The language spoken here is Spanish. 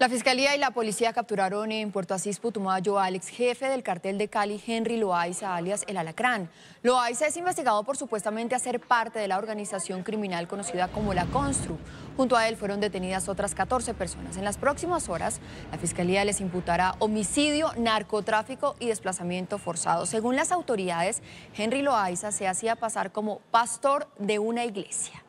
La Fiscalía y la Policía capturaron en Puerto Asís Putumayo a Alex, jefe del cartel de Cali, Henry Loaiza, alias El Alacrán. Loaiza es investigado por supuestamente hacer parte de la organización criminal conocida como La Constru. Junto a él fueron detenidas otras 14 personas. En las próximas horas, la Fiscalía les imputará homicidio, narcotráfico y desplazamiento forzado. Según las autoridades, Henry Loaiza se hacía pasar como pastor de una iglesia.